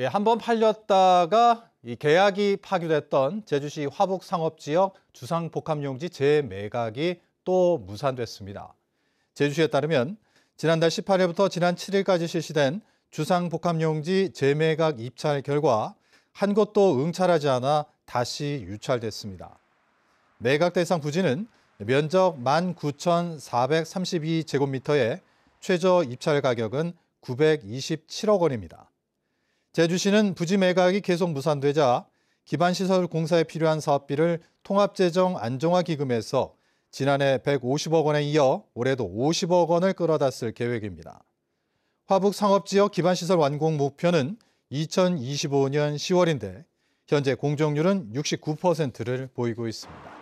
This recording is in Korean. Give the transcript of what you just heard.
예, 한번 팔렸다가 이 계약이 파기됐던 제주시 화북 상업지역 주상복합용지 재매각이 또 무산됐습니다. 제주시에 따르면 지난달 18일부터 지난 7일까지 실시된 주상복합용지 재매각 입찰 결과 한 곳도 응찰하지 않아 다시 유찰됐습니다. 매각 대상 부지는 면적 19,432제곱미터에 최저 입찰 가격은 927억 원입니다. 제주시는 부지 매각이 계속 무산되자 기반시설 공사에 필요한 사업비를 통합재정 안정화기금에서 지난해 150억 원에 이어 올해도 50억 원을 끌어다 쓸 계획입니다. 화북 상업지역 기반시설 완공 목표는 2025년 10월인데 현재 공정률은 69%를 보이고 있습니다.